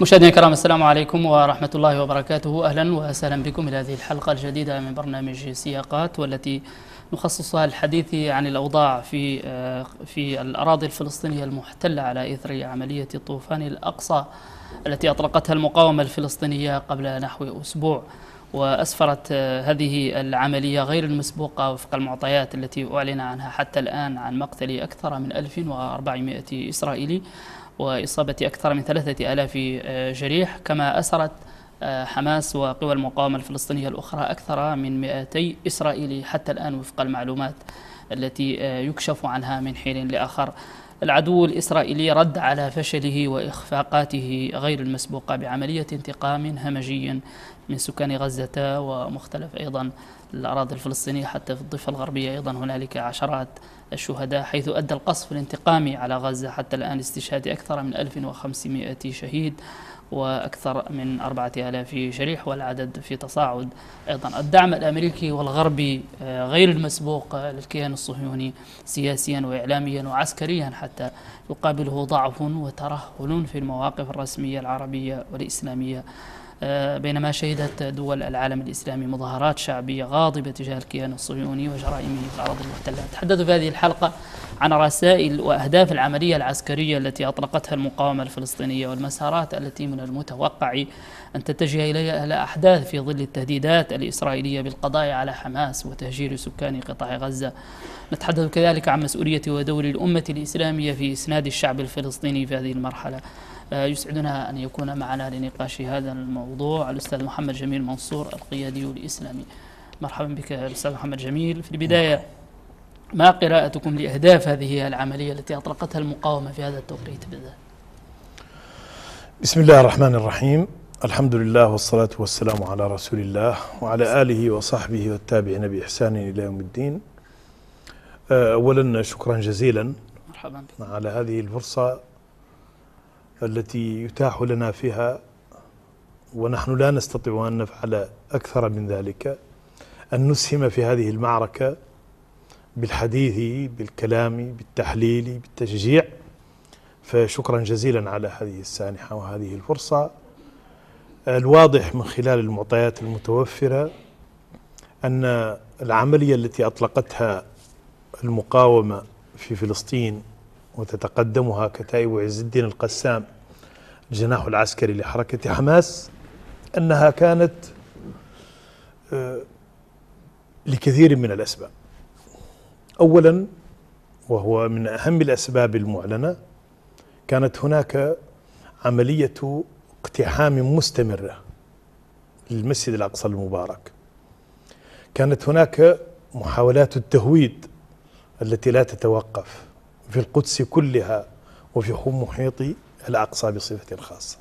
مشاهدينا الكرام السلام عليكم ورحمة الله وبركاته أهلا وسهلا بكم إلى هذه الحلقة الجديدة من برنامج سياقات والتي نخصصها للحديث عن الأوضاع في آه، في الأراضي الفلسطينية المحتلة على إثر عملية الطوفان الأقصى التي أطلقتها المقاومة الفلسطينية قبل نحو أسبوع وأسفرت آه، هذه العملية غير المسبوقة وفق المعطيات التي أعلن عنها حتى الآن عن مقتل أكثر من 1400 إسرائيلي وإصابة أكثر من ثلاثة ألاف آه، جريح كما أسرت آه، حماس وقوى المقاومة الفلسطينية الأخرى أكثر من 200 إسرائيلي حتى الآن وفق المعلومات التي آه، يكشف عنها من حين لآخر العدو الإسرائيلي رد على فشله وإخفاقاته غير المسبوقة بعملية انتقام همجي من سكان غزة ومختلف أيضا الأراضي الفلسطينية حتى في الضفة الغربية أيضا هنالك عشرات الشهداء حيث أدى القصف الانتقامي على غزة حتى الآن استشهاد أكثر من 1500 شهيد وأكثر من 4000 شريح والعدد في تصاعد أيضا الدعم الأمريكي والغربي آه، غير المسبوق آه، للكيان الصهيوني سياسيا وإعلاميا وعسكريا حتى يقابله ضعف وترهل في المواقف الرسمية العربية والإسلامية آه، بينما شهدت دول العالم الإسلامي مظاهرات شعبية غاضبة تجاه الكيان الصهيوني وجرائمه في الارض المحتلة أتحدث في هذه الحلقة عن رسائل وأهداف العملية العسكرية التي أطلقتها المقاومة الفلسطينية والمسارات التي من المتوقع أن تتجه إليها الأحداث في ظل التهديدات الإسرائيلية بالقضاء على حماس وتهجير سكان قطاع غزة نتحدث كذلك عن مسؤولية ودور الأمة الإسلامية في إسناد الشعب الفلسطيني في هذه المرحلة آه، يسعدنا أن يكون معنا لنقاش هذا الموضوع الأستاذ محمد جميل منصور القيادي الإسلامي مرحبا بك الأستاذ محمد جميل في البداية ما قراءتكم لأهداف هذه العملية التي أطلقتها المقاومة في هذا التوقيت بالذات بسم الله الرحمن الرحيم الحمد لله والصلاة والسلام على رسول الله وعلى آله وصحبه والتابعين بإحسان إلى يوم الدين آه، أولا شكرا جزيلا مرحبا بك. على هذه الفرصة التي يتاح لنا فيها ونحن لا نستطيع أن نفعل أكثر من ذلك أن نسهم في هذه المعركة بالحديث بالكلام بالتحليل بالتشجيع فشكرا جزيلا على هذه السانحة وهذه الفرصة الواضح من خلال المعطيات المتوفرة أن العملية التي أطلقتها المقاومة في فلسطين وتتقدمها كتائب عز الدين القسام الجناح العسكري لحركة حماس أنها كانت آه، لكثير من الأسباب أولا وهو من أهم الأسباب المعلنة كانت هناك عملية اقتحام مستمرة للمسجد الأقصى المبارك كانت هناك محاولات التهويد التي لا تتوقف في القدس كلها وفي محيط الأقصى بصفة خاصة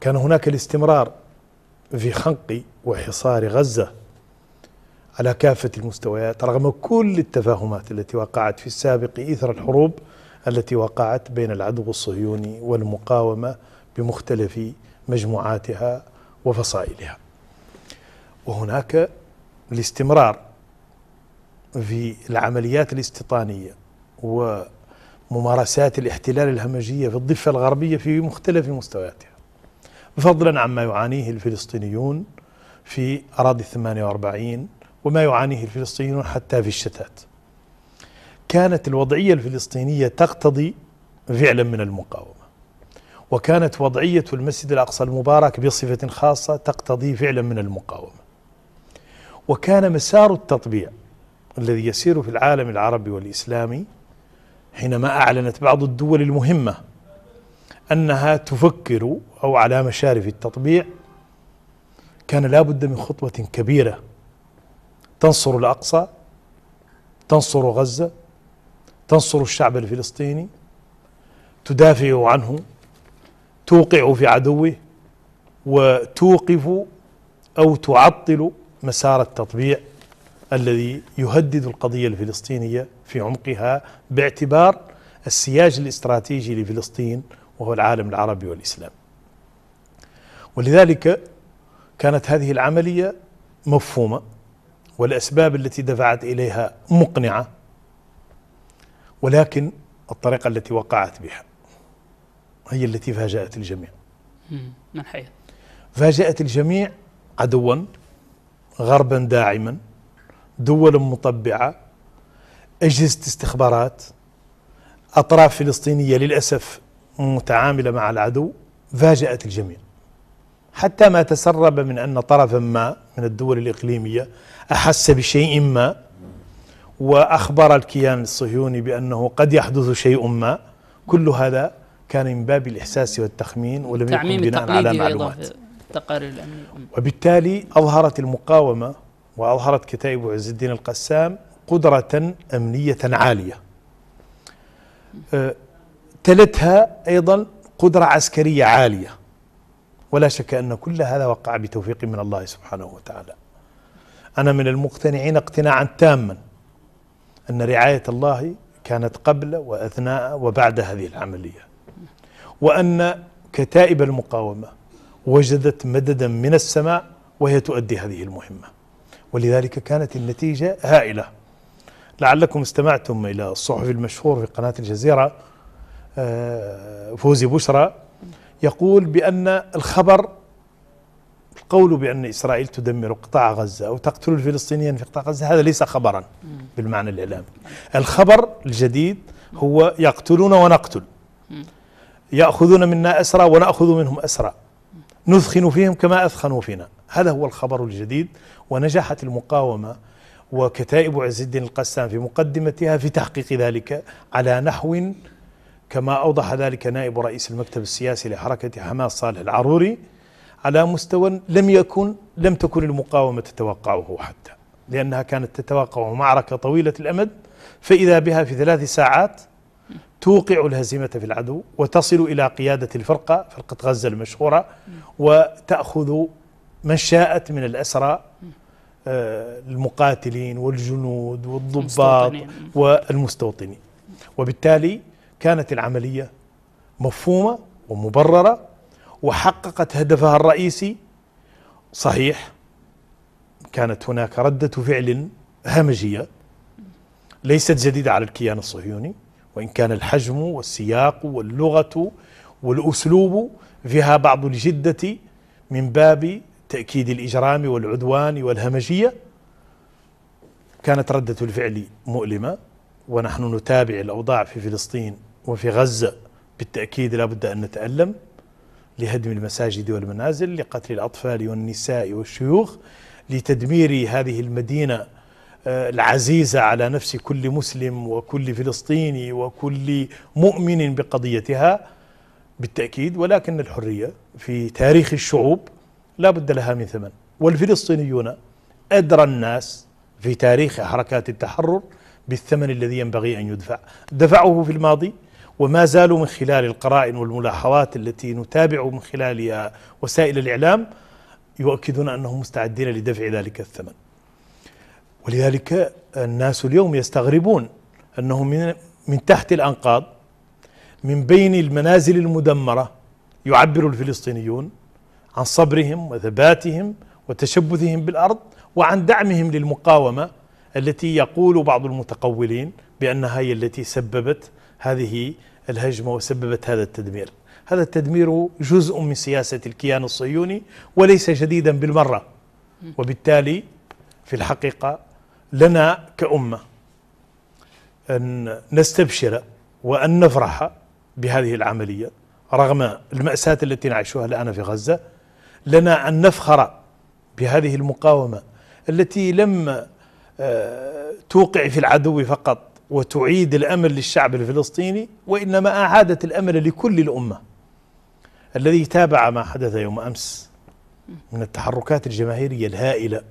كان هناك الاستمرار في خنق وحصار غزة على كافة المستويات رغم كل التفاهمات التي وقعت في السابق إثر الحروب التي وقعت بين العدو الصهيوني والمقاومة بمختلف مجموعاتها وفصائلها وهناك الاستمرار في العمليات الاستيطانية وممارسات الاحتلال الهمجية في الضفة الغربية في مختلف مستوياتها فضلا عما يعانيه الفلسطينيون في أراضي 48 وما يعانيه الفلسطينيون حتى في الشتات كانت الوضعية الفلسطينية تقتضي فعلا من المقاومة وكانت وضعية المسجد الأقصى المبارك بصفة خاصة تقتضي فعلا من المقاومة وكان مسار التطبيع الذي يسير في العالم العربي والإسلامي حينما أعلنت بعض الدول المهمة أنها تفكر أو على مشارف التطبيع كان لابد من خطوة كبيرة تنصر الأقصى تنصر غزة تنصر الشعب الفلسطيني تدافع عنه توقع في عدوه وتوقف أو تعطل مسار التطبيع الذي يهدد القضية الفلسطينية في عمقها باعتبار السياج الاستراتيجي لفلسطين وهو العالم العربي والإسلام ولذلك كانت هذه العملية مفهومة والأسباب التي دفعت إليها مقنعة ولكن الطريقة التي وقعت بها هي التي فاجأت الجميع من حيث فاجأت الجميع عدوا غربا داعما دولا مطبعة أجهزة استخبارات أطراف فلسطينية للأسف متعاملة مع العدو فاجأت الجميع حتى ما تسرب من أن طرفا ما من الدول الإقليمية أحس بشيء ما وأخبر الكيان الصهيوني بأنه قد يحدث شيء ما كل هذا كان من باب الإحساس والتخمين ولم يكن بناء على معلومات التقارير وبالتالي أظهرت المقاومة وأظهرت كتائب عز الدين القسام قدرة أمنية عالية أه، تلتها أيضا قدرة عسكرية عالية ولا شك أن كل هذا وقع بتوفيق من الله سبحانه وتعالى أنا من المقتنعين اقتناعا تاما أن رعاية الله كانت قبل وأثناء وبعد هذه العملية وأن كتائب المقاومة وجدت مددا من السماء وهي تؤدي هذه المهمة ولذلك كانت النتيجة هائلة لعلكم استمعتم إلى الصحفي المشهور في قناة الجزيرة آه، فوزي بشرى يقول بأن الخبر القول بأن إسرائيل تدمر قطاع غزة أو تقتل الفلسطينيين في قطاع غزة هذا ليس خبرا بالمعنى الإعلامي الخبر الجديد هو يقتلون ونقتل يأخذون منا أسرى ونأخذ منهم أسرى نثخن فيهم كما أثخنوا فينا هذا هو الخبر الجديد ونجحت المقاومة وكتائب عز الدين القسام في مقدمتها في تحقيق ذلك على نحو كما أوضح ذلك نائب رئيس المكتب السياسي لحركة حماس صالح العروري على مستوى لم يكن لم تكن المقاومة تتوقعه حتى لأنها كانت تتوقع معركة طويلة الأمد فإذا بها في ثلاث ساعات توقع الهزيمة في العدو وتصل إلى قيادة الفرقة فرقة غزة المشهورة وتأخذ من شاءت من الأسرى آه، المقاتلين والجنود والضباط والمستوطنين وبالتالي كانت العملية مفهومة ومبررة وحققت هدفها الرئيسي صحيح كانت هناك ردة فعل همجية ليست جديدة على الكيان الصهيوني وإن كان الحجم والسياق واللغة والأسلوب فيها بعض الجدة من باب تأكيد الإجرام والعدوان والهمجية كانت ردة الفعل مؤلمة ونحن نتابع الأوضاع في فلسطين وفي غزة بالتأكيد لا بد أن نتألم لهدم المساجد والمنازل لقتل الأطفال والنساء والشيوخ لتدمير هذه المدينة آه، العزيزة على نفس كل مسلم وكل فلسطيني وكل مؤمن بقضيتها بالتأكيد ولكن الحرية في تاريخ الشعوب لا بد لها من ثمن والفلسطينيون أدرى الناس في تاريخ حركات التحرر بالثمن الذي ينبغي أن يدفع دفعه في الماضي وما زالوا من خلال القرائن والملاحظات التي نتابع من خلالها وسائل الإعلام يؤكدون أنهم مستعدين لدفع ذلك الثمن ولذلك الناس اليوم يستغربون أنهم من, من تحت الأنقاض من بين المنازل المدمرة يعبر الفلسطينيون عن صبرهم وثباتهم وتشبثهم بالارض وعن دعمهم للمقاومه التي يقول بعض المتقولين بانها هي التي سببت هذه الهجمه وسببت هذا التدمير. هذا التدمير جزء من سياسه الكيان الصهيوني وليس جديدا بالمره. وبالتالي في الحقيقه لنا كامه ان نستبشر وان نفرح بهذه العمليه رغم الماساه التي نعيشها الان في غزه لنا أن نفخر بهذه المقاومة التي لم آه، توقع في العدو فقط وتعيد الأمل للشعب الفلسطيني وإنما أعادت الأمل لكل الأمة الذي تابع ما حدث يوم أمس من التحركات الجماهيرية الهائلة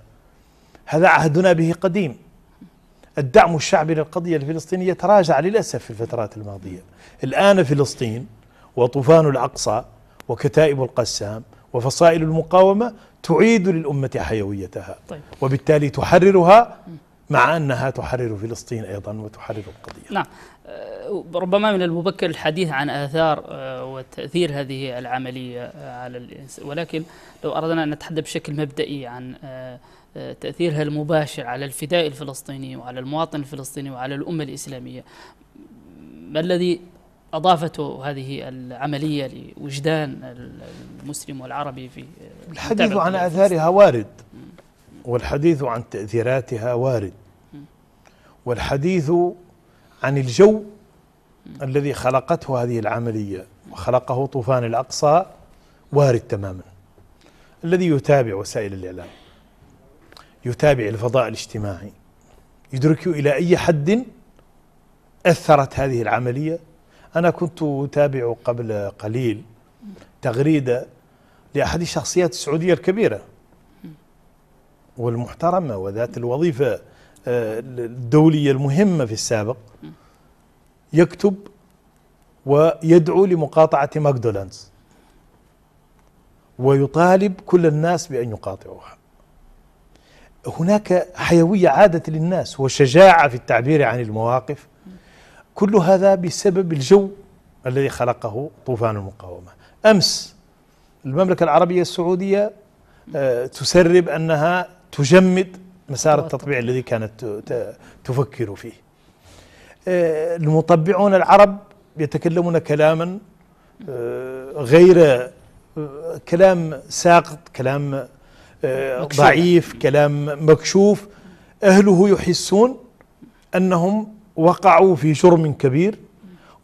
هذا عهدنا به قديم الدعم الشعبي للقضية الفلسطينية تراجع للأسف في الفترات الماضية الآن فلسطين وطوفان الأقصى وكتائب القسام وفصائل المقاومة تعيد للأمة حيويتها طيب. وبالتالي تحررها مع أنها تحرر فلسطين أيضا وتحرر القضية نعم أه، ربما من المبكر الحديث عن آثار أه، وتأثير هذه العملية أه، على الإنسان ولكن لو أردنا أن نتحدث بشكل مبدئي عن تأثيرها المباشر على الفدائي الفلسطيني وعلى المواطن الفلسطيني وعلى الأمة الإسلامية ما الذي أضافته هذه العملية لوجدان المسلم والعربي في الحديث عن أثارها وارد والحديث عن تأثيراتها وارد والحديث عن الجو الذي خلقته هذه العملية وخلقه طوفان الأقصى وارد تماما الذي يتابع وسائل الإعلام يتابع الفضاء الاجتماعي يدرك إلى أي حد أثرت هذه العملية أنا كنت أتابع قبل قليل تغريدة لأحد الشخصيات السعودية الكبيرة والمحترمة وذات الوظيفة آه، الدولية المهمة في السابق يكتب ويدعو لمقاطعة ماكدونالدز ويطالب كل الناس بأن يقاطعوها هناك حيوية عادة للناس وشجاعة في التعبير عن المواقف كل هذا بسبب الجو الذي خلقه طوفان المقاومة أمس المملكة العربية السعودية آه، تسرب أنها تجمد مسار التطبيع الذي كانت تفكر فيه آه، المطبعون العرب يتكلمون كلاما آه، غير كلام ساقط كلام ضعيف كلام مكشوف أهله يحسون أنهم وقعوا في جرم كبير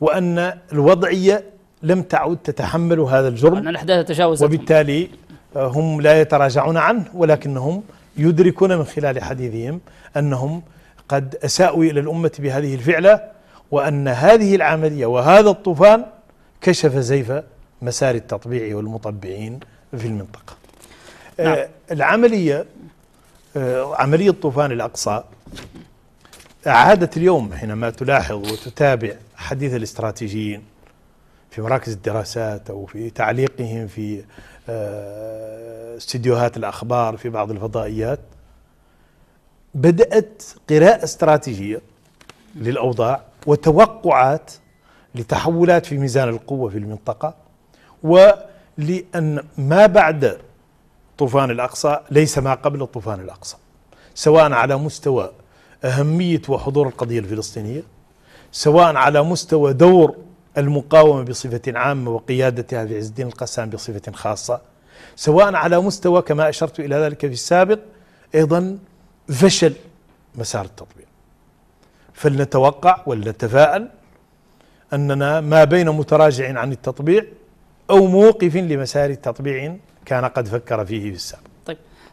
وأن الوضعية لم تعد تتحمل هذا الجرم أن الأحداث تجاوزت وبالتالي آه، هم لا يتراجعون عنه ولكنهم يدركون من خلال حديثهم أنهم قد أساءوا إلى الأمة بهذه الفعلة وأن هذه العملية وهذا الطوفان كشف زيف مسار التطبيع والمطبعين في المنطقة نعم. آه، العملية آه، عملية طوفان الأقصى عادت اليوم حينما تلاحظ وتتابع حديث الاستراتيجيين في مراكز الدراسات أو في تعليقهم في آه، استديوهات الأخبار في بعض الفضائيات بدأت قراءة استراتيجية للأوضاع وتوقعات لتحولات في ميزان القوة في المنطقة ولأن ما بعد طوفان الأقصى ليس ما قبل الطوفان الأقصى سواء على مستوى أهمية وحضور القضية الفلسطينية سواء على مستوى دور المقاومة بصفة عامة وقيادتها في عز الدين القسام بصفة خاصة سواء على مستوى كما أشرت إلى ذلك في السابق أيضا فشل مسار التطبيع فلنتوقع ولنتفائل أننا ما بين متراجع عن التطبيع أو موقف لمسار التطبيع كان قد فكر فيه في السابق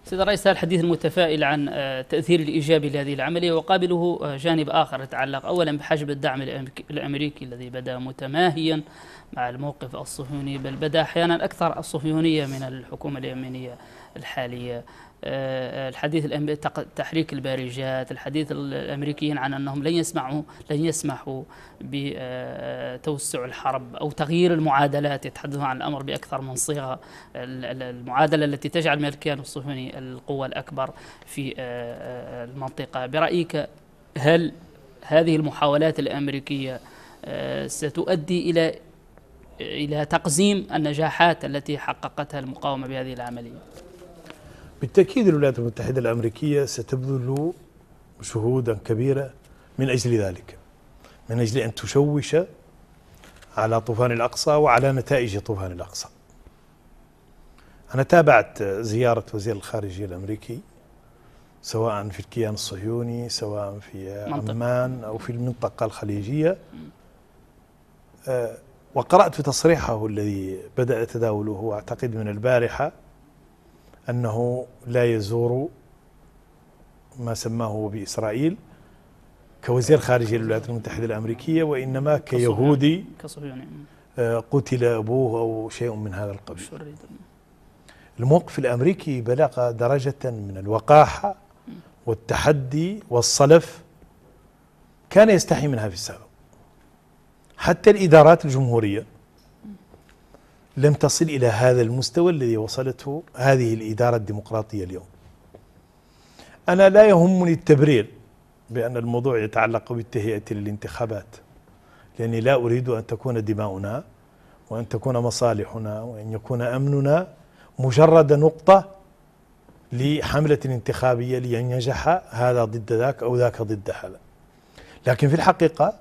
سيد الرئيس هذا الحديث المتفائل عن آه، تأثير الإيجابي لهذه العملية وقابله آه، جانب آخر يتعلق أولا بحجب الدعم الأمريكي الذي بدا متماهيا مع الموقف الصهيوني بل بدا أحيانا أكثر الصهيونية من الحكومة اليمنية الحالية آه، الحديث تحريك البارجات الحديث الامريكيين عن انهم لن يسمعوا لن يسمحوا بتوسع آه، آه، الحرب او تغيير المعادلات يتحدثون عن الامر باكثر من صيغه المعادله التي تجعل من الكيان الصهيوني القوه الاكبر في المنطقه برايك هل هذه المحاولات الامريكيه ستؤدي الى الى تقزيم النجاحات التي حققتها المقاومه بهذه العمليه بالتأكيد الولايات المتحدة الأمريكية ستبذل جهودا كبيرة من أجل ذلك من أجل أن تشوش على طوفان الأقصى وعلى نتائج طوفان الأقصى أنا تابعت زيارة وزير الخارجية الأمريكي سواء في الكيان الصهيوني سواء في عمان أو في المنطقة الخليجية آه، وقرأت في تصريحه الذي بدأ تداوله أعتقد من البارحة أنه لا يزور ما سماه بإسرائيل كوزير خارجية للولايات المتحدة الأمريكية وإنما كيهودي آه، قتل أبوه أو شيء من هذا القبيل الموقف الأمريكي بلغ درجة من الوقاحة والتحدي والصلف كان يستحي منها في السابق حتى الإدارات الجمهورية لم تصل إلى هذا المستوى الذي وصلته هذه الإدارة الديمقراطية اليوم أنا لا يهمني التبرير بأن الموضوع يتعلق بالتهيئة للانتخابات لأني لا أريد أن تكون دماؤنا وأن تكون مصالحنا وأن يكون أمننا مجرد نقطة لحملة انتخابية لأن ينجح هذا ضد ذاك أو ذاك ضد هذا لكن في الحقيقة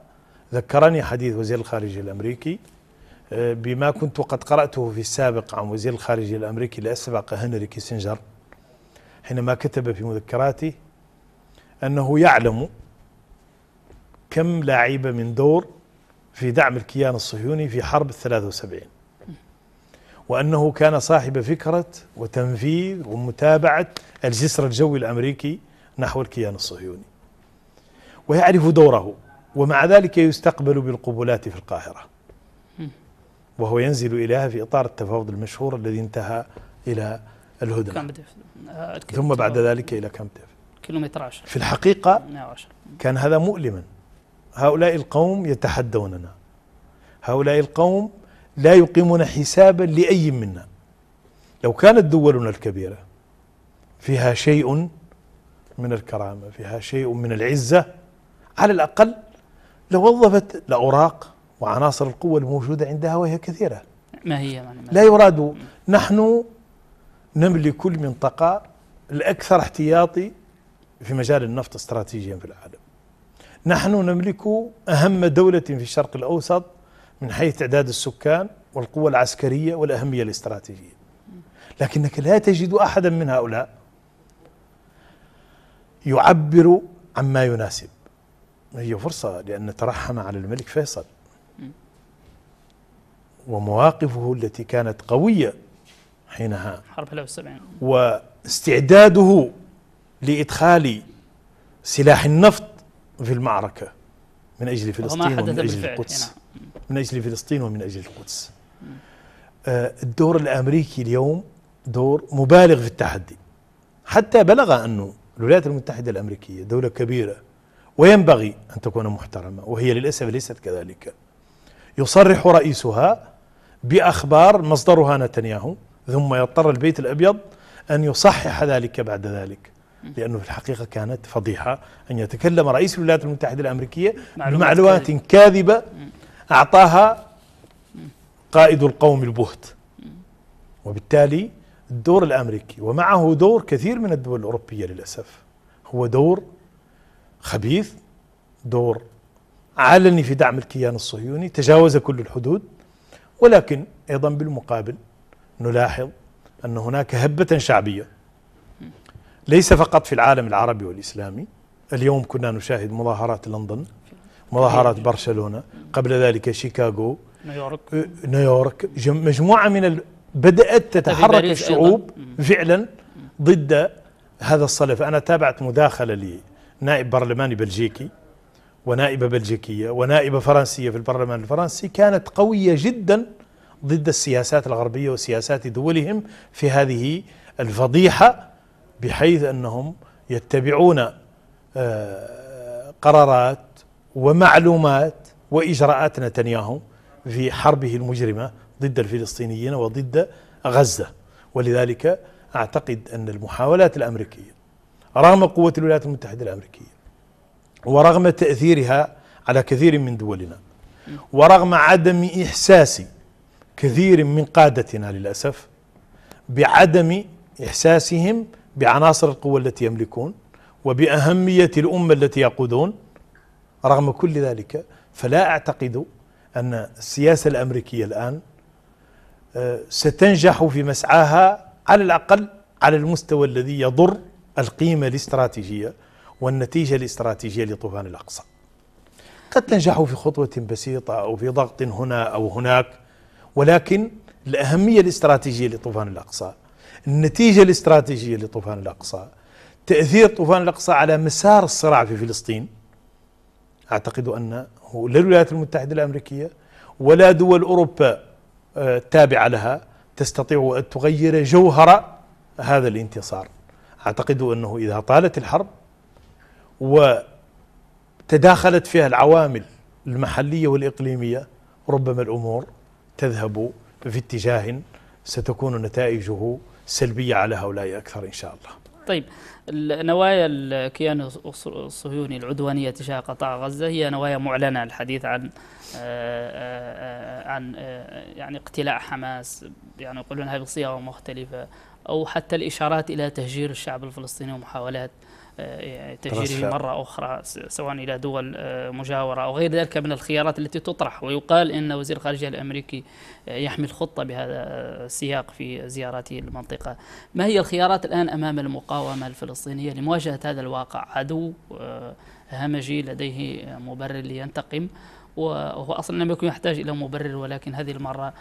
ذكرني حديث وزير الخارجية الأمريكي بما كنت قد قرأته في السابق عن وزير الخارجية الأمريكي الأسبق هنري كيسنجر حينما كتب في مذكراته أنه يعلم كم لعب من دور في دعم الكيان الصهيوني في حرب الثلاثة وسبعين وأنه كان صاحب فكرة وتنفيذ ومتابعة الجسر الجوي الأمريكي نحو الكيان الصهيوني ويعرف دوره ومع ذلك يستقبل بالقبلات في القاهرة وهو ينزل إليها في إطار التفاوض المشهور الذي انتهى إلى الهدنة كامب آه، ثم بعد ذلك إلى كامب ديفيد كيلومتر عشر في الحقيقة كان هذا مؤلما هؤلاء القوم يتحدوننا هؤلاء القوم لا يقيمون حسابا لأي منا لو كانت دولنا الكبيرة فيها شيء من الكرامة فيها شيء من العزة على الأقل لوظفت لأوراق وعناصر القوة الموجودة عندها وهي كثيرة ما هي يعني ما لا يراد نحن نملك كل منطقة الأكثر احتياطي في مجال النفط استراتيجيا في العالم نحن نملك أهم دولة في الشرق الأوسط من حيث تعداد السكان والقوة العسكرية والأهمية الاستراتيجية لكنك لا تجد أحدا من هؤلاء يعبر عما يناسب هي فرصة لأن نترحم على الملك فيصل ومواقفه التي كانت قوية حينها حرب 71 واستعداده لإدخال سلاح النفط في المعركة من أجل فلسطين ومن أجل القدس من أجل فلسطين ومن أجل القدس آه، الدور الأمريكي اليوم دور مبالغ في التحدي حتى بلغ أنه الولايات المتحدة الأمريكية دولة كبيرة وينبغي أن تكون محترمة وهي للأسف ليست كذلك يصرح رئيسها باخبار مصدرها نتنياهو ثم يضطر البيت الابيض ان يصحح ذلك بعد ذلك لانه في الحقيقه كانت فضيحه ان يتكلم رئيس الولايات المتحده الامريكيه بمعلومات كاذبه اعطاها قائد القوم البهت وبالتالي الدور الامريكي ومعه دور كثير من الدول الاوروبيه للاسف هو دور خبيث دور علني في دعم الكيان الصهيوني تجاوز كل الحدود ولكن أيضا بالمقابل نلاحظ أن هناك هبة شعبية ليس فقط في العالم العربي والإسلامي اليوم كنا نشاهد مظاهرات لندن مظاهرات برشلونة قبل ذلك شيكاغو نيويورك أه، نيويورك مجموعة من ال... بدأت تتحرك الشعوب فعلا ضد هذا الصلف أنا تابعت مداخلة لنائب برلماني بلجيكي ونائبة بلجيكية ونائبة فرنسية في البرلمان الفرنسي كانت قوية جدا ضد السياسات الغربية وسياسات دولهم في هذه الفضيحة بحيث أنهم يتبعون آه، قرارات ومعلومات وإجراءات نتنياهو في حربه المجرمة ضد الفلسطينيين وضد غزة ولذلك أعتقد أن المحاولات الأمريكية رغم قوة الولايات المتحدة الأمريكية ورغم تأثيرها على كثير من دولنا ورغم عدم إحساس كثير من قادتنا للأسف بعدم إحساسهم بعناصر القوة التي يملكون وبأهمية الأمة التي يقودون رغم كل ذلك فلا أعتقد أن السياسة الأمريكية الآن آه، ستنجح في مسعاها على الأقل على المستوى الذي يضر القيمة الاستراتيجية والنتيجة الاستراتيجية لطوفان الأقصى قد تنجح في خطوة بسيطة أو في ضغط هنا أو هناك ولكن الأهمية الاستراتيجية لطوفان الأقصى النتيجة الاستراتيجية لطوفان الأقصى تأثير طوفان الأقصى على مسار الصراع في فلسطين أعتقد أنه لا الولايات المتحدة الأمريكية ولا دول أوروبا آه، التابعة لها تستطيع أن تغير جوهر هذا الانتصار أعتقد أنه إذا طالت الحرب وتداخلت فيها العوامل المحلية والإقليمية ربما الأمور تذهب في اتجاه ستكون نتائجه سلبية على هؤلاء أكثر إن شاء الله طيب نوايا الكيان الصهيوني العدوانية تجاه قطاع غزة هي نوايا معلنة الحديث عن آه، آه، آه، عن يعني اقتلاع حماس يعني يقولونها بصيغة مختلفة أو حتى الإشارات إلى تهجير الشعب الفلسطيني ومحاولات تأجيره مرة أخرى سواء إلى دول آه، مجاورة أو غير ذلك من الخيارات التي تطرح ويقال أن وزير الخارجية الأمريكي آه، يحمل خطة بهذا آه، السياق في زيارته المنطقة ما هي الخيارات الآن أمام المقاومة الفلسطينية لمواجهة هذا الواقع عدو همجي لديه مبرر لينتقم وهو اصلا لم يكن يحتاج الى مبرر ولكن هذه المره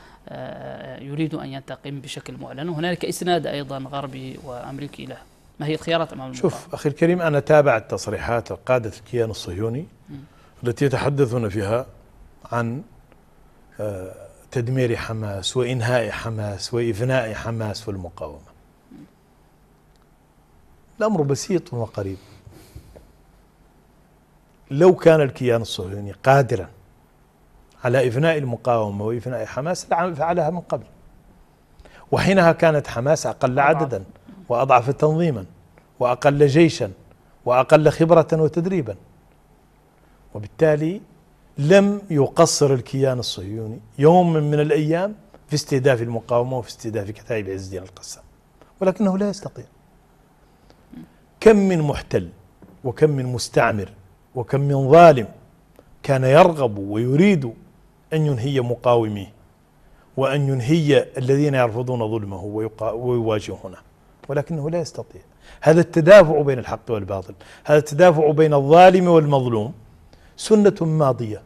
يريد ان ينتقم بشكل معلن وهنالك اسناد ايضا غربي وامريكي له ما هي الخيارات امام المقاومه؟ شوف اخي الكريم انا تابعت تصريحات قاده الكيان الصهيوني التي يتحدثون فيها عن آه، تدمير حماس وانهاء حماس وافناء حماس والمقاومه. الامر بسيط وقريب. لو كان الكيان الصهيوني قادرا على افناء المقاومه وافناء حماس فعلها من قبل. وحينها كانت حماس اقل عددا. وأضعف تنظيما وأقل جيشا وأقل خبرة وتدريبا وبالتالي لم يقصر الكيان الصهيوني يوم من الأيام في استهداف المقاومة وفي استهداف كتائب عز الدين القسام ولكنه لا يستطيع كم من محتل وكم من مستعمر وكم من ظالم كان يرغب ويريد أن ينهي مقاوميه وأن ينهي الذين يرفضون ظلمه ويواجهونه ولكنه لا يستطيع هذا التدافع بين الحق والباطل هذا التدافع بين الظالم والمظلوم سنة ماضية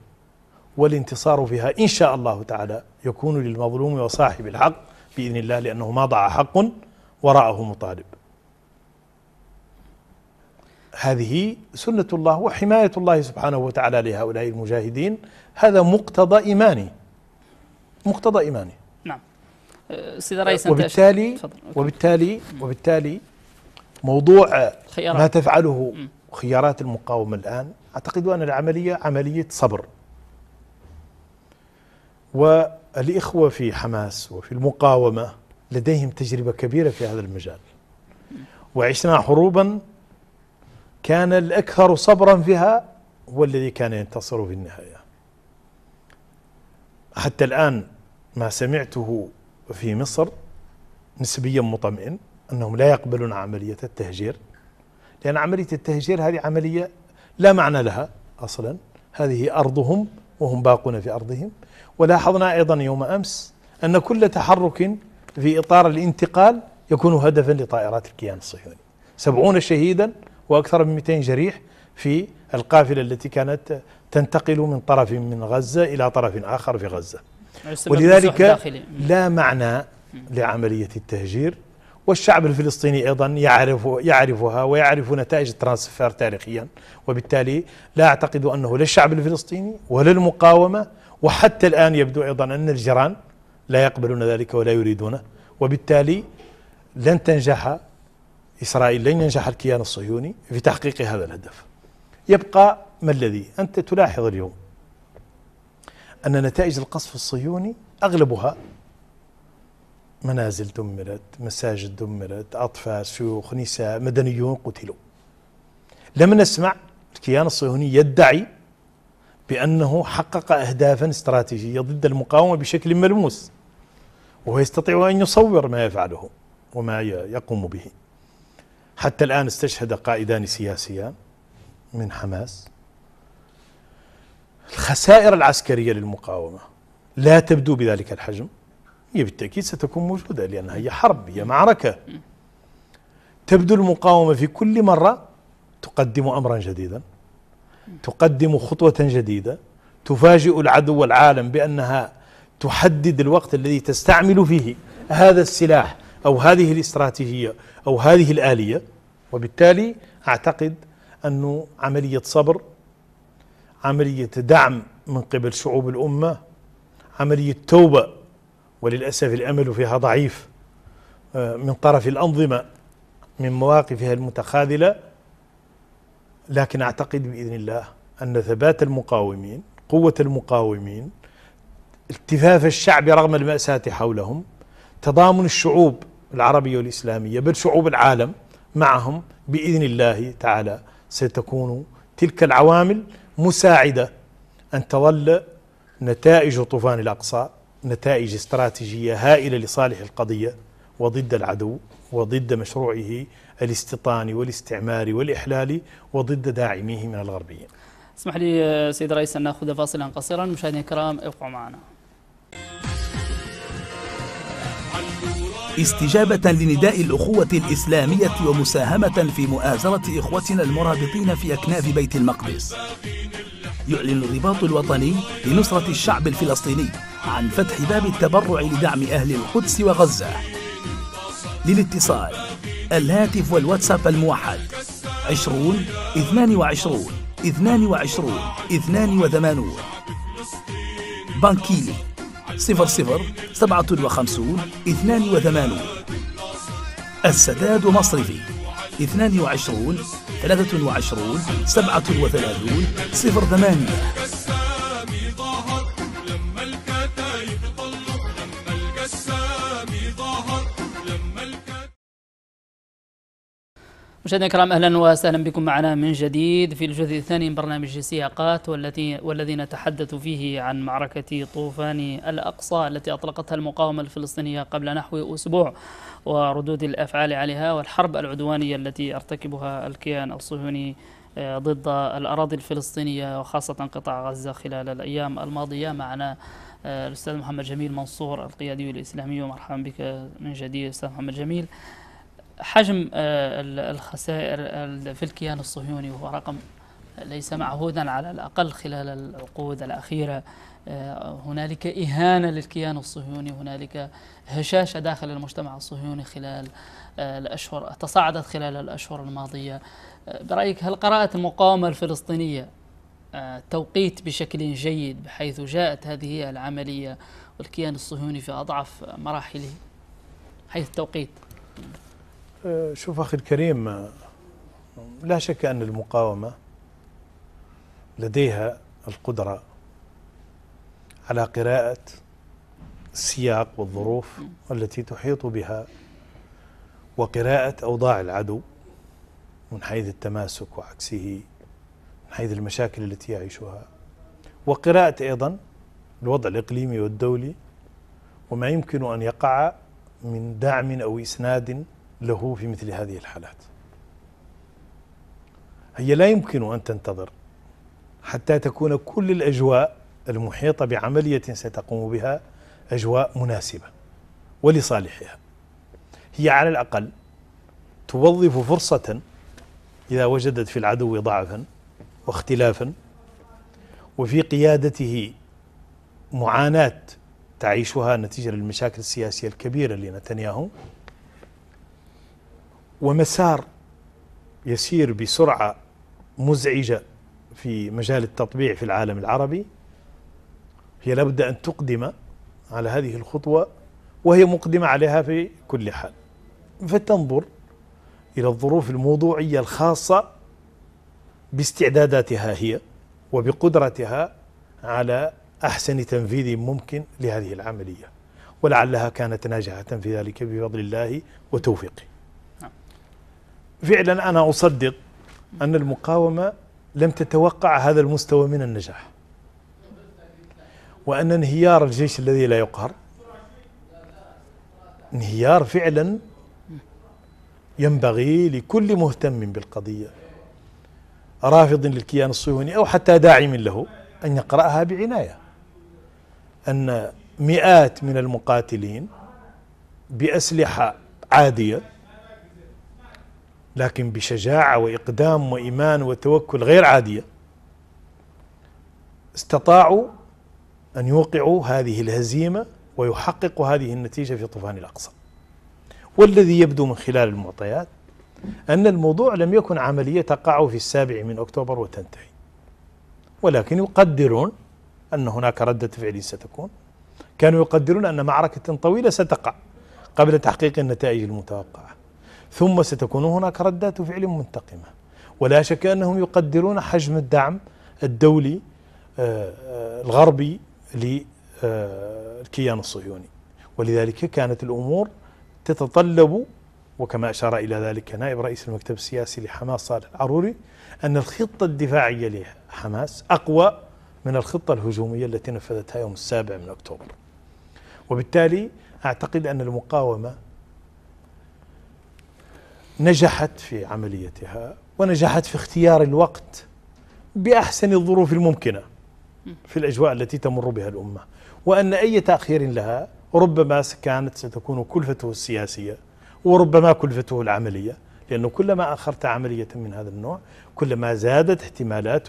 والانتصار فيها إن شاء الله تعالى يكون للمظلوم وصاحب الحق بإذن الله لأنه ما ضع حق وراءه مطالب هذه سنة الله وحماية الله سبحانه وتعالى لهؤلاء المجاهدين هذا مقتضى إيماني مقتضى إيماني آه، سيدي رئيس وبالتالي وبالتالي وبالتالي موضوع خيارات. ما تفعله خيارات المقاومة الآن أعتقد أن العملية عملية صبر والإخوة في حماس وفي المقاومة لديهم تجربة كبيرة في هذا المجال وعشنا حروبا كان الأكثر صبرا فيها هو الذي كان ينتصر في النهاية حتى الآن ما سمعته في مصر نسبيا مطمئن أنهم لا يقبلون عملية التهجير لأن عملية التهجير هذه عملية لا معنى لها أصلا هذه أرضهم وهم باقون في أرضهم ولاحظنا أيضا يوم أمس أن كل تحرك في إطار الانتقال يكون هدفا لطائرات الكيان الصهيوني سبعون شهيدا وأكثر من 200 جريح في القافلة التي كانت تنتقل من طرف من غزة إلى طرف آخر في غزة نعم، ولذلك لا معنى لعملية التهجير والشعب الفلسطيني أيضا يعرف يعرفها ويعرف نتائج الترانسفير تاريخيا وبالتالي لا أعتقد أنه لا الشعب الفلسطيني ولا المقاومة وحتى الآن يبدو أيضا أن الجيران لا يقبلون ذلك ولا يريدونه وبالتالي لن تنجح إسرائيل لن ينجح الكيان الصهيوني في تحقيق هذا الهدف يبقى ما الذي أنت تلاحظ اليوم أن نتائج القصف الصهيوني أغلبها منازل دمرت مساجد دمرت أطفال شيوخ نساء مدنيون قتلوا لم نسمع الكيان الصهيوني يدعي بأنه حقق أهدافا استراتيجية ضد المقاومة بشكل ملموس وهو يستطيع أن يصور ما يفعله وما يقوم به حتى الآن استشهد قائدان سياسيان من حماس الخسائر العسكرية للمقاومة لا تبدو بذلك الحجم هي بالتأكيد ستكون موجودة لأنها هي حرب هي معركة تبدو المقاومة في كل مرة تقدم أمرا جديدا تقدم خطوة جديدة تفاجئ العدو والعالم بأنها تحدد الوقت الذي تستعمل فيه هذا السلاح أو هذه الاستراتيجية أو هذه الآلية وبالتالي أعتقد أن عملية صبر عملية دعم من قبل شعوب الأمة عملية توبة وللأسف الأمل فيها ضعيف آه، من طرف الأنظمة من مواقفها المتخاذلة لكن أعتقد بإذن الله أن ثبات المقاومين قوة المقاومين التفاف الشعب رغم المأساة حولهم تضامن الشعوب العربية والإسلامية بل شعوب العالم معهم بإذن الله تعالى ستكون تلك العوامل مساعدة أن تظل نتائج طوفان الأقصى نتائج استراتيجية هائلة لصالح القضية وضد العدو وضد مشروعه الاستيطاني والاستعماري والإحلالي وضد داعميه من الغربيين اسمح لي سيد رئيس أن نأخذ فاصلا قصيرا مشاهدينا الكرام ابقوا معنا استجابة لنداء الأخوة الإسلامية ومساهمة في مؤازرة إخوتنا المرابطين في أكناف بيت المقدس يعلن الرباط الوطني لنصرة الشعب الفلسطيني عن فتح باب التبرع لدعم أهل القدس وغزة للاتصال الهاتف والواتساب الموحد 20 22 22 82 بانكيلي صفر صفر سبعة وخمسون اثنان وثمانون السداد مصرفي اثنان وعشرون ثلاثة وعشرون سبعة وثلاثون صفر ثمانية مشاهدينا الكرام اهلا وسهلا بكم معنا من جديد في الجزء الثاني من برنامج سياقات والتي والذي نتحدث فيه عن معركه طوفان الاقصى التي اطلقتها المقاومه الفلسطينيه قبل نحو اسبوع وردود الافعال عليها والحرب العدوانيه التي يرتكبها الكيان الصهيوني آه، ضد الاراضي الفلسطينيه وخاصه قطاع غزه خلال الايام الماضيه معنا آه، الاستاذ محمد جميل منصور القيادي الاسلامي ومرحبا بك من جديد استاذ محمد جميل حجم آه، الخسائر في الكيان الصهيوني وهو رقم ليس معهودا على الأقل خلال العقود الأخيرة آه، هنالك إهانة للكيان الصهيوني هنالك هشاشة داخل المجتمع الصهيوني خلال آه، الأشهر تصاعدت خلال الأشهر الماضية برأيك هل قرأت المقاومة الفلسطينية توقيت بشكل جيد بحيث جاءت هذه العملية والكيان الصهيوني في أضعف مراحله حيث التوقيت أه، شوف أخي الكريم أه، لا شك أن المقاومة لديها القدرة على قراءة السياق والظروف التي تحيط بها وقراءة أوضاع العدو من حيث التماسك وعكسه من حيث المشاكل التي يعيشها وقراءة أيضا الوضع الإقليمي والدولي وما يمكن أن يقع من دعم أو إسناد له في مثل هذه الحالات هي لا يمكن أن تنتظر حتى تكون كل الأجواء المحيطة بعملية ستقوم بها أجواء مناسبة ولصالحها هي على الأقل توظف فرصة إذا وجدت في العدو ضعفا واختلافا وفي قيادته معاناة تعيشها نتيجة للمشاكل السياسية الكبيرة لنتنياهو ومسار يسير بسرعة مزعجة في مجال التطبيع في العالم العربي هي لابد أن تقدم على هذه الخطوة وهي مقدمة عليها في كل حال فتنظر إلى الظروف الموضوعية الخاصة باستعداداتها هي وبقدرتها على أحسن تنفيذ ممكن لهذه العملية ولعلها كانت ناجحة في ذلك بفضل الله وتوفيقه فعلا أنا أصدق أن المقاومة لم تتوقع هذا المستوى من النجاح وأن انهيار الجيش الذي لا يقهر انهيار فعلا ينبغي لكل مهتم بالقضية رافض للكيان الصهيوني أو حتى داعم له أن يقرأها بعناية أن مئات من المقاتلين بأسلحة عادية لكن بشجاعة وإقدام وإيمان وتوكل غير عادية استطاعوا أن يوقعوا هذه الهزيمة ويحققوا هذه النتيجة في طوفان الأقصى والذي يبدو من خلال المعطيات أن الموضوع لم يكن عملية تقع في السابع من أكتوبر وتنتهي ولكن يقدرون أن هناك ردة فعل ستكون كانوا يقدرون أن معركة طويلة ستقع قبل تحقيق النتائج المتوقعة ثم ستكون هناك ردات فعل منتقمة ولا شك أنهم يقدرون حجم الدعم الدولي آه، آه، الغربي للكيان آه، الصهيوني ولذلك كانت الأمور تتطلب وكما أشار إلى ذلك نائب رئيس المكتب السياسي لحماس صالح العروري أن الخطة الدفاعية لحماس أقوى من الخطة الهجومية التي نفذتها يوم السابع من أكتوبر وبالتالي أعتقد أن المقاومة نجحت في عمليتها ونجحت في اختيار الوقت بأحسن الظروف الممكنة في الأجواء التي تمر بها الأمة وأن أي تأخير لها ربما كانت ستكون كلفته السياسية وربما كلفته العملية لأنه كلما أخرت عملية من هذا النوع كلما زادت احتمالات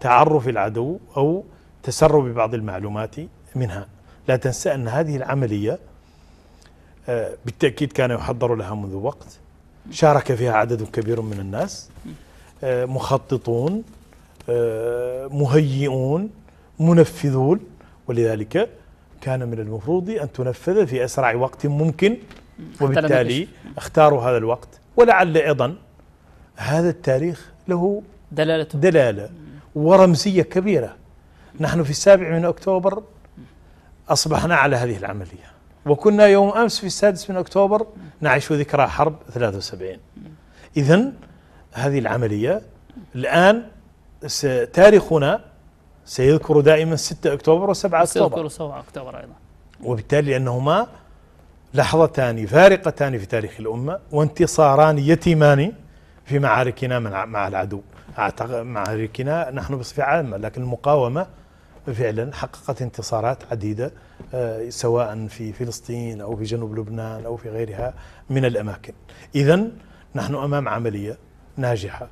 تعرف العدو أو تسرب بعض المعلومات منها لا تنسى أن هذه العملية آه، بالتأكيد كان يحضر لها منذ وقت شارك فيها عدد كبير من الناس آه، مخططون آه، مهيئون منفذون ولذلك كان من المفروض أن تنفذ في أسرع وقت ممكن وبالتالي اختاروا هذا الوقت ولعل أيضا هذا التاريخ له دلالته دلالة ورمزية كبيرة نحن في السابع من أكتوبر أصبحنا على هذه العملية وكنا يوم أمس في السادس من أكتوبر نعيش ذكرى حرب 73 إذا هذه العملية الآن تاريخنا سيذكر دائما 6 أكتوبر و7 أكتوبر سيذكر 7 أكتوبر أيضا وبالتالي لأنهما لحظتان فارقتان في تاريخ الأمة وانتصاران يتيمان في معاركنا مع العدو معاركنا نحن بصفة عامة لكن المقاومة فعلا حققت انتصارات عديدة آه، سواء في فلسطين أو في جنوب لبنان أو في غيرها من الأماكن إذا نحن أمام عملية ناجحة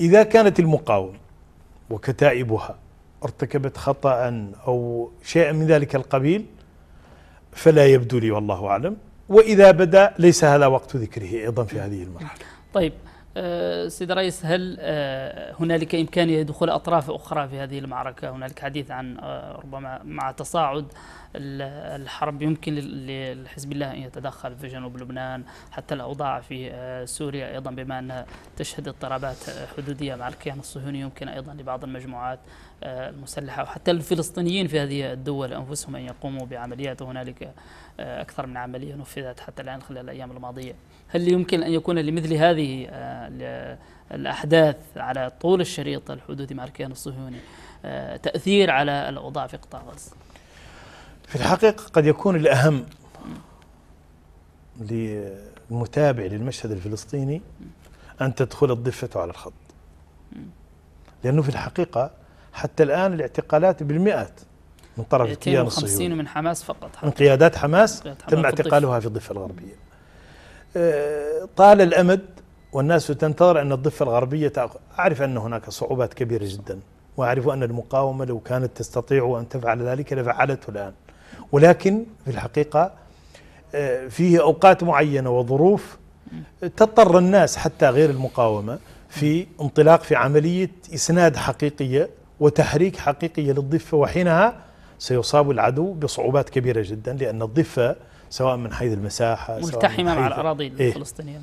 إذا كانت المقاومة وكتائبها ارتكبت خطأ أو شيئا من ذلك القبيل فلا يبدو لي والله أعلم وإذا بدأ ليس هذا وقت ذكره أيضا في هذه المرحلة طيب آه، سيد الرئيس هل آه، هنالك إمكانية دخول أطراف أخرى في هذه المعركة هنالك حديث عن آه، ربما مع تصاعد الحرب يمكن لحزب الله أن يتدخل في جنوب لبنان حتى الأوضاع في سوريا أيضا بما أنها تشهد اضطرابات حدودية مع الكيان الصهيوني يمكن أيضا لبعض المجموعات المسلحة وحتى الفلسطينيين في هذه الدول أنفسهم أن يقوموا بعمليات وهنالك أكثر من عملية نفذت حتى الآن خلال الأيام الماضية هل يمكن أن يكون لمثل هذه آه، الأحداث على طول الشريط الحدودي مع الكيان الصهيوني آه، تأثير على الأوضاع في قطاع غزة في الحقيقة قد يكون الأهم للمتابع للمشهد الفلسطيني أن تدخل الضفة على الخط لأنه في الحقيقة حتى الآن الاعتقالات بالمئات من طرف الكيان الصهيوني من حماس فقط حتى. من قيادات حماس, قيادات حماس تم اعتقالها في الضفة الغربية طال الأمد والناس تنتظر أن الضفة الغربية تأخذ أعرف أن هناك صعوبات كبيرة جدا وأعرف أن المقاومة لو كانت تستطيع أن تفعل ذلك لفعلته الآن ولكن في الحقيقة آه، فيه أوقات معينة وظروف تضطر الناس حتى غير المقاومة في انطلاق في عملية إسناد حقيقية وتحريك حقيقية للضفة وحينها سيصاب العدو بصعوبات كبيرة جدا لأن الضفة سواء من حيث المساحة ملتحمة مع الأراضي إيه. الفلسطينية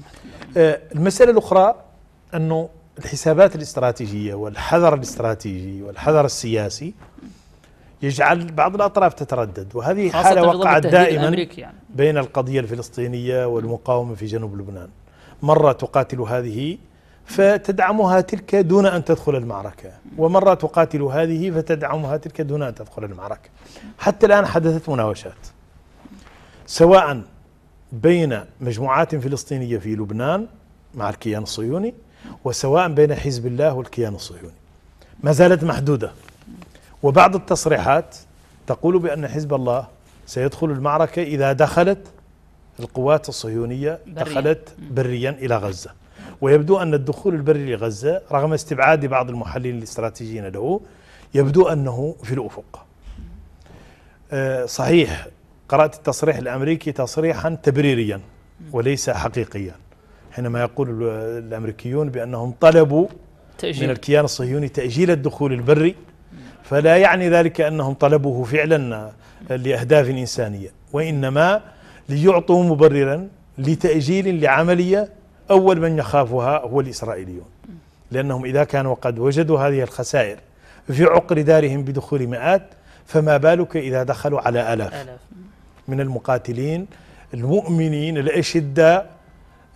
إيه؟ المسألة الأخرى أنه الحسابات الاستراتيجية والحذر الاستراتيجي والحذر السياسي يجعل بعض الأطراف تتردد وهذه حالة وقعت دائما يعني. بين القضية الفلسطينية والمقاومة في جنوب لبنان مرة تقاتل هذه فتدعمها تلك دون أن تدخل المعركة ومرة تقاتل هذه فتدعمها تلك دون أن تدخل المعركة حتى الآن حدثت مناوشات سواء بين مجموعات فلسطينية في لبنان مع الكيان الصهيوني وسواء بين حزب الله والكيان الصهيوني ما زالت محدودة وبعض التصريحات تقول بأن حزب الله سيدخل المعركة إذا دخلت القوات الصهيونية دخلت بريا إلى غزة ويبدو أن الدخول البري لغزة رغم استبعاد بعض المحللين الاستراتيجيين له يبدو أنه في الأفق آه، صحيح قرأت التصريح الأمريكي تصريحا تبريريا وليس حقيقيا حينما يقول الأمريكيون بأنهم طلبوا تأجيل. من الكيان الصهيوني تأجيل الدخول البري فلا يعني ذلك أنهم طلبوه فعلا لأهداف إنسانية وإنما ليعطوا مبررا لتأجيل لعملية أول من يخافها هو الإسرائيليون لأنهم إذا كانوا قد وجدوا هذه الخسائر في عقر دارهم بدخول مئات فما بالك إذا دخلوا على آلاف, ألاف. من المقاتلين المؤمنين الأشداء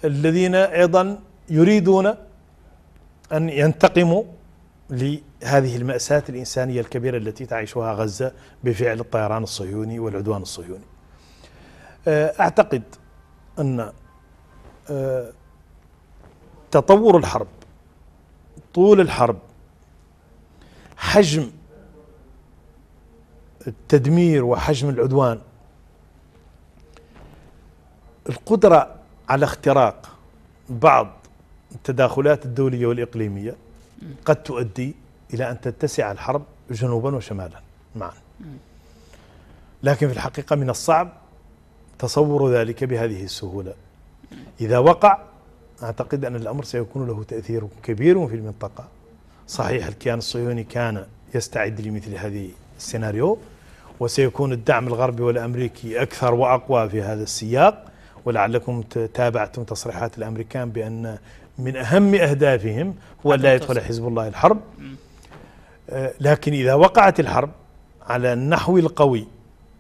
الذين أيضا يريدون أن ينتقموا لهذه المأساة الإنسانية الكبيرة التي تعيشها غزة بفعل الطيران الصهيوني والعدوان الصهيوني آه، أعتقد أن آه، تطور الحرب طول الحرب حجم التدمير وحجم العدوان القدرة على اختراق بعض التداخلات الدولية والإقليمية قد تؤدي إلى أن تتسع الحرب جنوبا وشمالا معا لكن في الحقيقة من الصعب تصور ذلك بهذه السهولة إذا وقع أعتقد أن الأمر سيكون له تأثير كبير في المنطقة صحيح الكيان الصهيوني كان يستعد لمثل هذه السيناريو وسيكون الدعم الغربي والأمريكي أكثر وأقوى في هذا السياق ولعلكم تابعتم تصريحات الأمريكان بأن من أهم أهدافهم هو لا يدخل حزب الله الحرب آه، لكن إذا وقعت الحرب على النحو القوي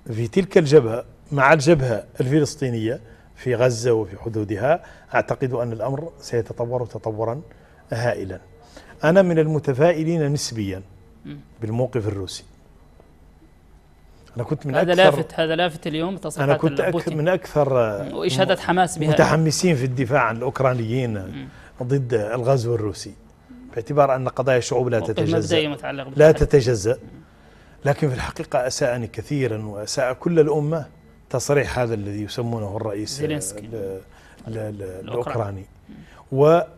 في تلك الجبهة مع الجبهة الفلسطينية في غزة وفي حدودها أعتقد أن الأمر سيتطور تطورا هائلا أنا من المتفائلين نسبيا بالموقف الروسي انا كنت من هذا لافت هذا لافت اليوم تصريحات انا كنت أكثر من اكثر واشهادات حماس بها متحمسين في الدفاع عن الاوكرانيين ضد الغزو الروسي باعتبار ان قضايا الشعوب لا تتجزا لا تتجزا لكن في الحقيقه اساءني كثيرا واساء كل الامه تصريح هذا الذي يسمونه الرئيس الاوكراني وهذا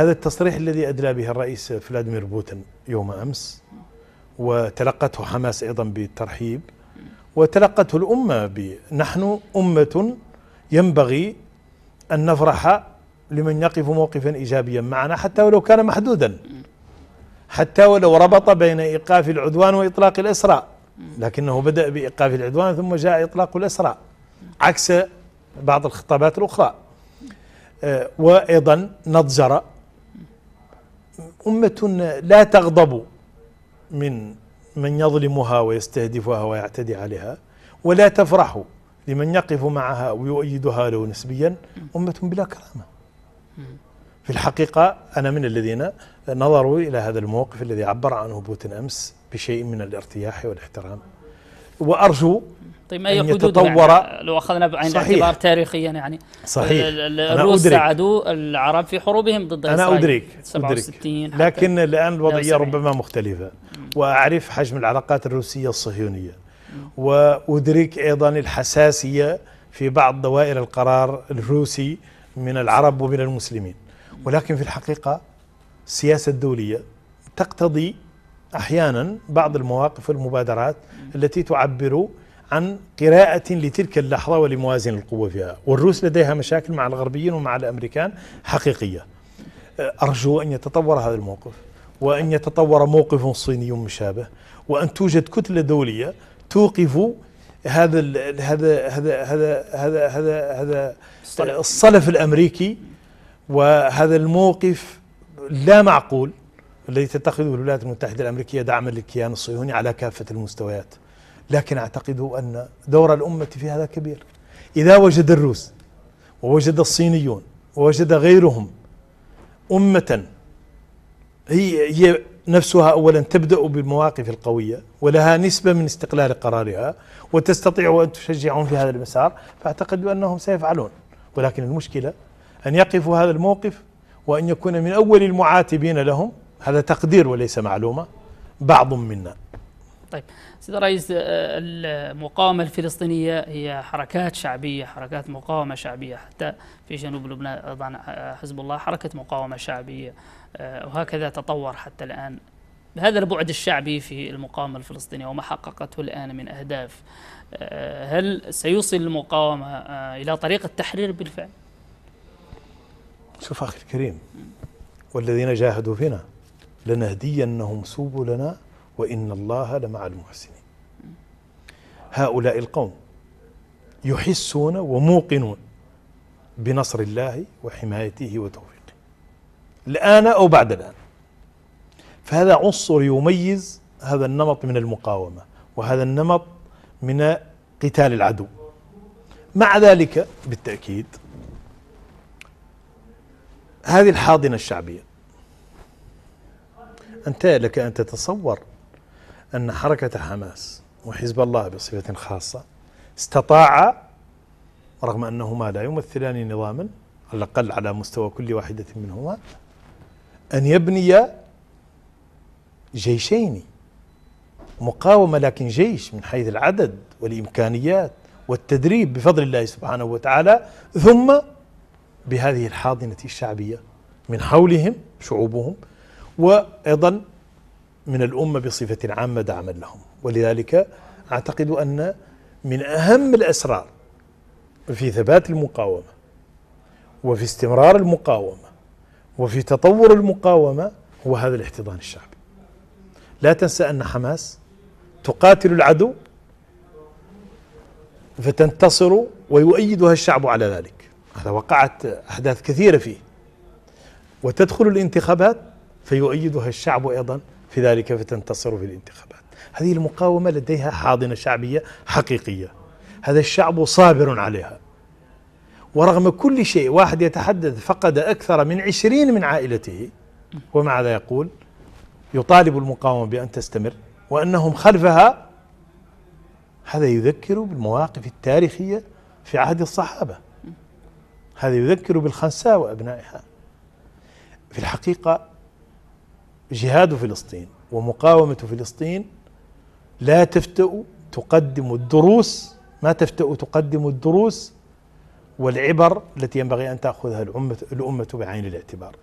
التصريح الذي ادلى به الرئيس فلاديمير بوتين يوم امس وتلقته حماس ايضا بالترحيب وتلقته الأمة نحن أمة ينبغي أن نفرح لمن يقف موقفا إيجابيا معنا حتى ولو كان محدودا حتى ولو ربط بين إيقاف العدوان وإطلاق الأسرى لكنه بدأ بإيقاف العدوان ثم جاء إطلاق الأسرى عكس بعض الخطابات الأخرى آه، وأيضا نضجر أمة لا تغضب من من يظلمها ويستهدفها ويعتدي عليها ولا تفرح لمن يقف معها ويؤيدها لو نسبيا أمة بلا كرامة في الحقيقة أنا من الذين نظروا إلى هذا الموقف الذي عبر عنه بوتين أمس بشيء من الارتياح والاحترام وأرجو طيب ما هي يتطور يعني لو اخذنا بعين الاعتبار تاريخيا يعني صحيح الروس ساعدوا العرب في حروبهم ضد انا اسرائيل أدريك 67 لكن الان الوضعيه ربما مختلفه واعرف حجم العلاقات الروسيه الصهيونيه وادرك ايضا الحساسيه في بعض دوائر القرار الروسي من العرب ومن المسلمين ولكن في الحقيقه السياسه الدوليه تقتضي احيانا بعض المواقف والمبادرات التي تعبر عن قراءة لتلك اللحظة ولموازين القوة فيها والروس لديها مشاكل مع الغربيين ومع الأمريكان حقيقية أه، أرجو أن يتطور هذا الموقف وأن يتطور موقف صيني مشابه وأن توجد كتلة دولية توقف هذا هذا هذا هذا هذا هذا هذا الصلف الامريكي وهذا الموقف لا معقول الذي تتخذه الولايات المتحده الامريكيه دعما للكيان الصهيوني على كافه المستويات. لكن أعتقد أن دور الأمة في هذا كبير إذا وجد الروس ووجد الصينيون ووجد غيرهم أمة هي, هي نفسها أولا تبدأ بالمواقف القوية ولها نسبة من استقلال قرارها وتستطيع أن تشجعهم في هذا المسار فأعتقد أنهم سيفعلون ولكن المشكلة أن يقفوا هذا الموقف وأن يكون من أول المعاتبين لهم هذا تقدير وليس معلومة بعض منا طيب سيد الرئيس آه، المقاومة الفلسطينية هي حركات شعبية حركات مقاومة شعبية حتى في جنوب لبنان أيضا آه، حزب الله حركة مقاومة شعبية آه، وهكذا تطور حتى الآن هذا البعد الشعبي في المقاومة الفلسطينية وما حققته الآن من أهداف هل سيوصل المقاومة إلى طريق التحرير بالفعل؟ شوف أخي الكريم والذين جاهدوا فينا لنهدينهم سبلنا وإن الله لمع المحسنين هؤلاء القوم يحسون وموقنون بنصر الله وحمايته وتوفيقه الآن أو بعد الآن فهذا عنصر يميز هذا النمط من المقاومة وهذا النمط من قتال العدو مع ذلك بالتأكيد هذه الحاضنة الشعبية أنت لك أن تتصور أن حركة حماس وحزب الله بصفة خاصة استطاع رغم أنهما لا يمثلان نظاما على الأقل على مستوى كل واحدة منهما أن يبني جيشين مقاومة لكن جيش من حيث العدد والإمكانيات والتدريب بفضل الله سبحانه وتعالى ثم بهذه الحاضنة الشعبية من حولهم شعوبهم وأيضا من الأمة بصفة عامة دعما لهم ولذلك أعتقد أن من أهم الأسرار في ثبات المقاومة وفي استمرار المقاومة وفي تطور المقاومة هو هذا الاحتضان الشعبي لا تنسى أن حماس تقاتل العدو فتنتصر ويؤيدها الشعب على ذلك هذا وقعت أحداث كثيرة فيه وتدخل الانتخابات فيؤيدها الشعب أيضا في ذلك فتنتصر في الانتخابات هذه المقاومة لديها حاضنة شعبية حقيقية هذا الشعب صابر عليها ورغم كل شيء واحد يتحدث فقد أكثر من عشرين من عائلته ومع ذا يقول يطالب المقاومة بأن تستمر وأنهم خلفها هذا يذكر بالمواقف التاريخية في عهد الصحابة هذا يذكر بالخنساء وأبنائها في الحقيقة جهاد فلسطين ومقاومة فلسطين لا تفتأ تقدم الدروس ما تفتأ تقدم الدروس والعبر التي ينبغي أن تأخذها الأمة, الأمة بعين الاعتبار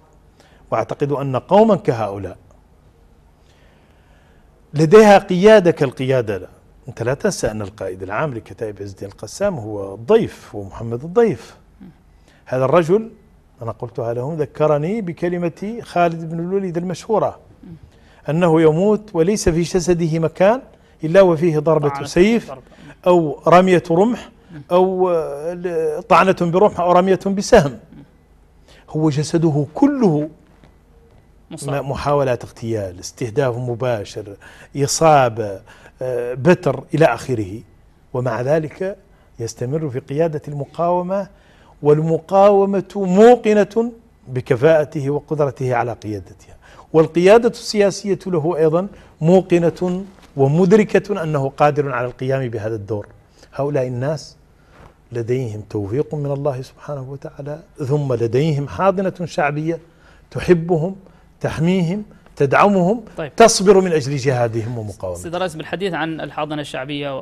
وأعتقد أن قوما كهؤلاء لديها قيادة كالقيادة لا أنت لا تنسى أن القائد العام لكتائب عز الدين القسام هو الضيف هو محمد الضيف هذا الرجل أنا قلتها لهم ذكرني بكلمة خالد بن الوليد المشهورة أنه يموت وليس في جسده مكان إلا وفيه ضربة سيف أو رمية رمح أو آه، طعنة برمح أو رمية بسهم هو جسده كله محاولات اغتيال استهداف مباشر إصابة آه، بتر إلى آخره ومع ذلك يستمر في قيادة المقاومة والمقاومة موقنة بكفاءته وقدرته على قيادتها والقيادة السياسية له أيضا موقنة ومدركة أنه قادر على القيام بهذا الدور هؤلاء الناس لديهم توفيق من الله سبحانه وتعالى ثم لديهم حاضنة شعبية تحبهم تحميهم تدعمهم طيب. تصبر من أجل جهادهم ومقاومتهم سيد الرئيس بالحديث عن الحاضنة الشعبية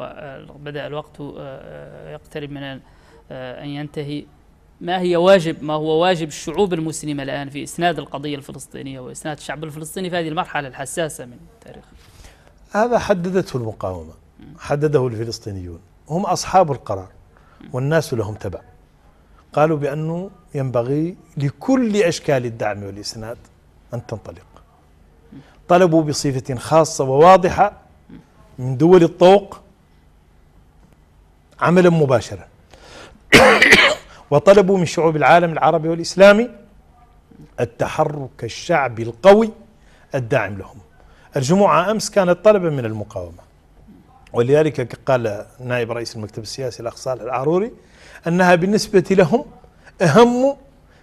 وبدأ الوقت آه، آه، يقترب من آه، أن ينتهي ما هي واجب ما هو واجب الشعوب المسلمة الآن في إسناد القضية الفلسطينية وإسناد الشعب الفلسطيني في هذه المرحلة الحساسة من التاريخ هذا حددته المقاومة حدده الفلسطينيون هم أصحاب القرار والناس لهم تبع قالوا بأنه ينبغي لكل أشكال الدعم والإسناد أن تنطلق طلبوا بصفة خاصة وواضحة من دول الطوق عملا مباشرا وطلبوا من شعوب العالم العربي والإسلامي التحرك الشعبي القوي الداعم لهم الجمعة أمس كانت طلبا من المقاومة ولذلك قال نائب رئيس المكتب السياسي الأخ صالح العروري أنها بالنسبة لهم أهم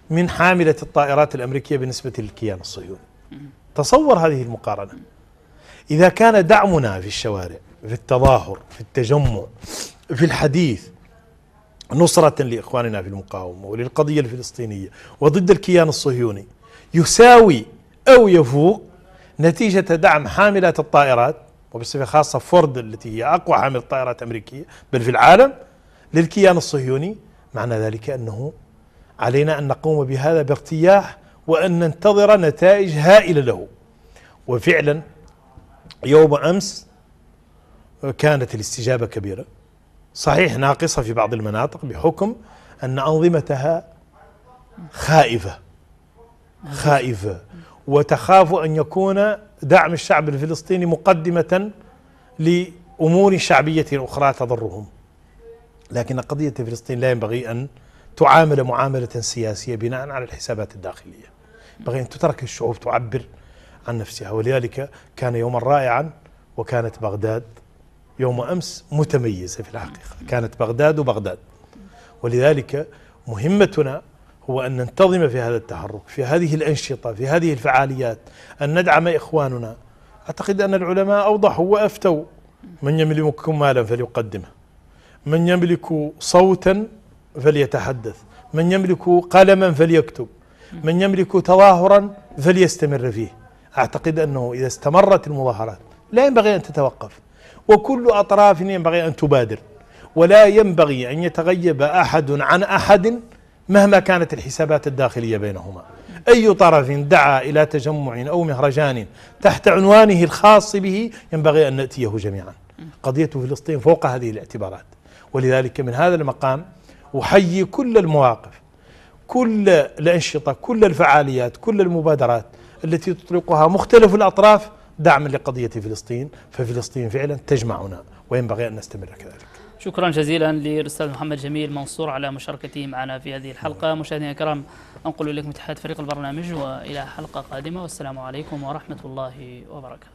من حاملة الطائرات الأمريكية بالنسبة للكيان الصهيوني تصور هذه المقارنة إذا كان دعمنا في الشوارع في التظاهر في التجمع في الحديث نصرة لإخواننا في المقاومة وللقضية الفلسطينية وضد الكيان الصهيوني يساوي أو يفوق نتيجة دعم حاملات الطائرات وبصفة خاصة فورد التي هي أقوى حامل طائرات أمريكية بل في العالم للكيان الصهيوني معنى ذلك أنه علينا أن نقوم بهذا بارتياح وأن ننتظر نتائج هائلة له وفعلا يوم أمس كانت الاستجابة كبيرة صحيح ناقصة في بعض المناطق بحكم أن أنظمتها خائفة نعم. خائفة وتخاف أن يكون دعم الشعب الفلسطيني مقدمة لأمور شعبية أخرى تضرهم لكن قضية فلسطين لا ينبغي أن تعامل معاملة سياسية بناء على الحسابات الداخلية ينبغي أن تترك الشعوب تعبر عن نفسها ولذلك كان يوما رائعا وكانت بغداد يوم أمس متميزة في الحقيقة كانت بغداد وبغداد ولذلك مهمتنا هو أن ننتظم في هذا التحرك في هذه الأنشطة في هذه الفعاليات أن ندعم إخواننا أعتقد أن العلماء أوضحوا وأفتوا من يملك مالا فليقدمه من يملك صوتا فليتحدث من يملك قلما فليكتب من يملك تظاهرا فليستمر فيه أعتقد أنه إذا استمرت المظاهرات لا ينبغي أن تتوقف وكل أطراف ينبغي أن تبادر ولا ينبغي أن يتغيب أحد عن أحد مهما كانت الحسابات الداخلية بينهما أي طرف دعا إلى تجمع أو مهرجان تحت عنوانه الخاص به ينبغي أن نأتيه جميعا قضية فلسطين فوق هذه الاعتبارات ولذلك من هذا المقام أحيي كل المواقف كل الأنشطة كل الفعاليات كل المبادرات التي تطلقها مختلف الأطراف دعم لقضية فلسطين ففلسطين فعلا تجمعنا وينبغي أن نستمر كذلك شكرا جزيلا للأستاذ محمد جميل منصور على مشاركته معنا في هذه الحلقة نعم. مشاهدينا الكرام أنقل إليكم اتحاد فريق البرنامج وإلى حلقة قادمة والسلام عليكم ورحمة الله وبركاته